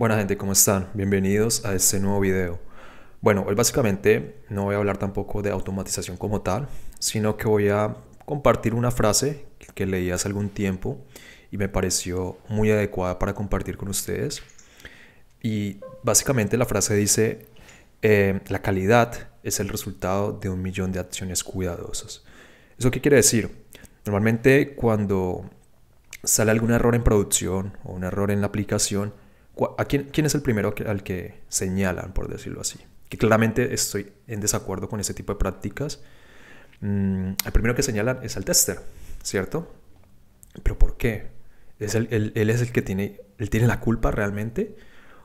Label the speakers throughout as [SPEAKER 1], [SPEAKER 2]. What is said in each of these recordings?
[SPEAKER 1] Buena gente, ¿cómo están? Bienvenidos a este nuevo video. Bueno, hoy básicamente no voy a hablar tampoco de automatización como tal, sino que voy a compartir una frase que leí hace algún tiempo y me pareció muy adecuada para compartir con ustedes. Y básicamente la frase dice, eh, la calidad es el resultado de un millón de acciones cuidadosas. ¿Eso qué quiere decir? Normalmente cuando sale algún error en producción o un error en la aplicación, ¿A quién, es el primero al que señalan, por decirlo así? Que claramente estoy en desacuerdo con ese tipo de prácticas. Mm, el primero que señalan es al tester, ¿cierto? ¿Pero por qué? ¿Es el, ¿Él es el que tiene, tiene la culpa realmente?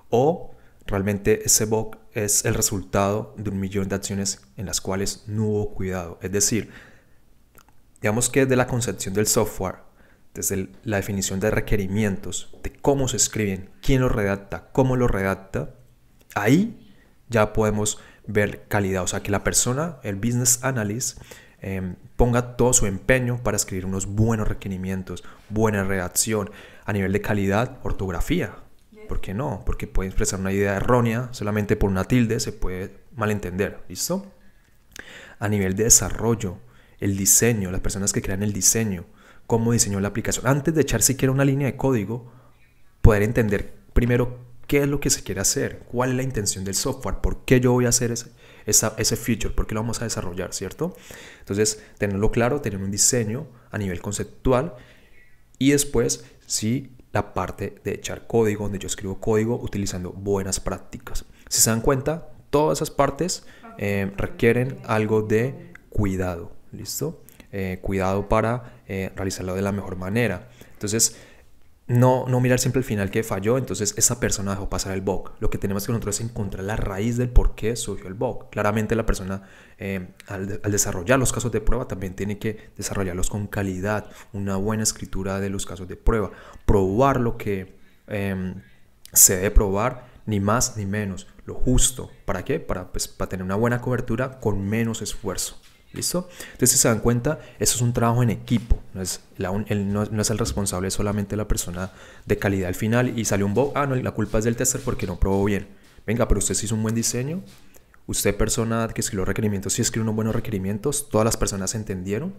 [SPEAKER 1] ¿O realmente ese bug es el resultado de un millón de acciones en las cuales no hubo cuidado? Es decir, digamos que de la concepción del software desde la definición de requerimientos, de cómo se escriben, quién los redacta, cómo los redacta, ahí ya podemos ver calidad. O sea, que la persona, el business analyst, em, ponga todo su empeño para escribir unos buenos requerimientos, buena redacción, a nivel de calidad, ortografía. ¿Por qué no? Porque puede expresar una idea errónea solamente por una tilde, se puede malentender. ¿Listo? A nivel de desarrollo, el diseño, las personas que crean el diseño, cómo diseñó la aplicación. Antes de echar siquiera una línea de código, poder entender primero qué es lo que se quiere hacer, cuál es la intención del software, por qué yo voy a hacer ese, feature, por qué lo vamos a desarrollar, ¿cierto? Entonces, tenerlo claro, tener un diseño a nivel conceptual y después, sí, la parte de echar código, donde yo escribo código utilizando buenas prácticas. Si se dan cuenta, todas esas partes eh, requieren algo de cuidado, ¿listo? Eh, cuidado para eh, realizarlo de la mejor manera. Entonces, no, no mirar siempre el final que falló, entonces esa persona dejó pasar el bug. Lo que tenemos que nosotros es encontrar la raíz del por qué surgió el bug. Claramente la persona eh, al, desarrollar los casos de prueba también tiene que desarrollarlos con calidad, una buena escritura de los casos de prueba, probar lo que em, se debe probar, ni más ni menos, lo justo. ¿Para qué? Para, pues, para tener una buena cobertura con menos esfuerzo. ¿Listo? Entonces, si se dan cuenta, eso es un trabajo en equipo. No es, el, no, es el responsable, solamente la persona de calidad al final. Y salió un bug. Ah, no, la culpa es del tester porque no probó bien. Venga, pero usted sí hizo un buen diseño. Usted, persona que escribió requerimientos, sí escribió unos buenos requerimientos. Todas las personas entendieron.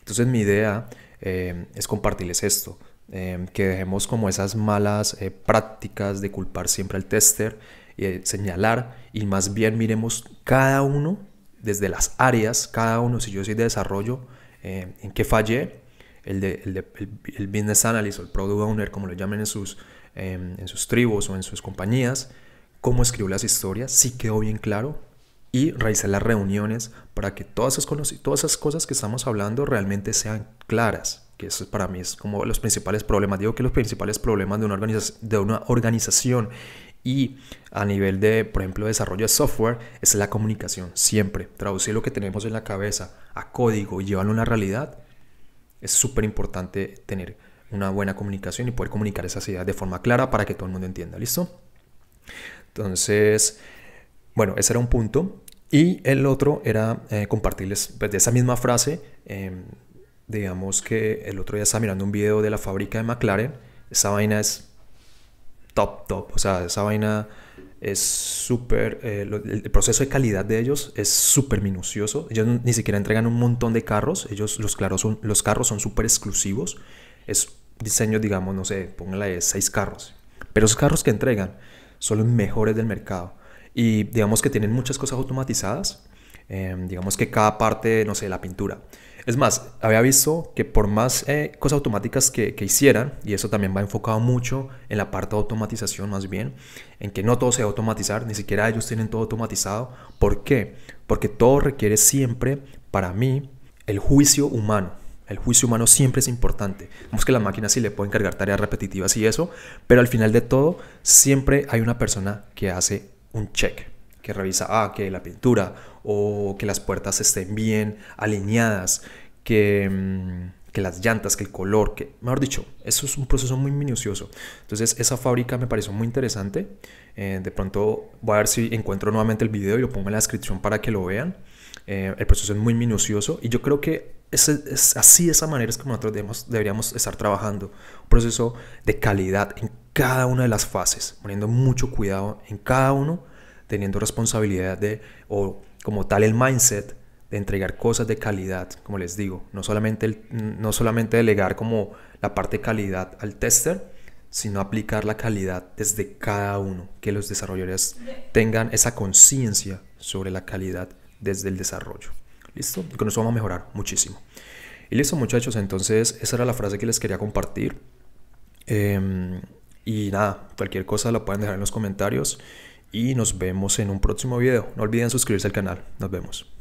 [SPEAKER 1] Entonces, mi idea eh, es compartirles esto. Eh, que dejemos como esas malas eh, prácticas de culpar siempre al tester, y señalar y más bien miremos cada uno desde las áreas, cada uno, si yo soy de desarrollo, eh, en qué fallé, el, de, el, business analyst o el product owner, como lo llamen en sus, em, en sus tribus o en sus compañías, cómo escribo las historias, sí quedó bien claro y realizar las reuniones para que todas esas, todas esas cosas que estamos hablando realmente sean claras, que eso para mí es como los principales problemas. Digo que los principales problemas de una, organización de una organización y a nivel de, por ejemplo, desarrollo de software, es la comunicación, siempre. Traducir lo que tenemos en la cabeza a código y llevarlo a una realidad es súper importante tener una buena comunicación y poder comunicar esas ideas de forma clara para que todo el mundo entienda, ¿listo? Entonces, bueno, ese era un punto. Y el otro era eh, compartirles pues, de esa misma frase. Em, digamos que el otro día estaba mirando un video de la fábrica de McLaren. Esa vaina es top, top. O sea, esa vaina es súper, eh, el proceso de calidad de ellos es súper minucioso. Ellos ni siquiera entregan un montón de carros, ellos los, claros son, los carros son súper exclusivos. Es diseño, digamos, no sé, de seis carros. Pero esos carros que entregan son los mejores del mercado. Y digamos que tienen muchas cosas automatizadas. Em, digamos que cada parte, no sé, la pintura. Es más, había visto que por más eh, cosas automáticas que, hicieran, y eso también va enfocado mucho en la parte de automatización más bien, en que no todo se va a automatizar, ni siquiera ellos tienen todo automatizado. ¿Por qué? Porque todo requiere siempre, para mí, el juicio humano. El juicio humano siempre es importante. Vemos que la máquina sí le puede encargar tareas repetitivas y eso, pero al final de todo siempre hay una persona que hace un check que revisa ah, que la pintura o que las puertas estén bien alineadas, que, mm, que las llantas, que el color, que, mejor dicho, eso es un proceso muy minucioso. Entonces esa fábrica me pareció muy interesante. Eh, de pronto voy a ver si encuentro nuevamente el video y lo pongo en la descripción para que lo vean. Eh, el proceso es muy minucioso y yo creo que es, así, de esa manera es como nosotros deberíamos estar trabajando. Un proceso de calidad en cada una de las fases, poniendo mucho cuidado en cada uno teniendo responsabilidad de, o como tal el mindset de entregar cosas de calidad, como les digo, no solamente, no solamente delegar como la parte de calidad al tester, sino aplicar la calidad desde cada uno, que los desarrolladores tengan esa conciencia sobre la calidad desde el desarrollo. ¿Listo? Y con eso vamos a mejorar muchísimo. Y listo muchachos, entonces esa era la frase que les quería compartir. Em, y nada, cualquier cosa la pueden dejar en los comentarios y nos vemos en un próximo video. No olviden suscribirse al canal. Nos vemos.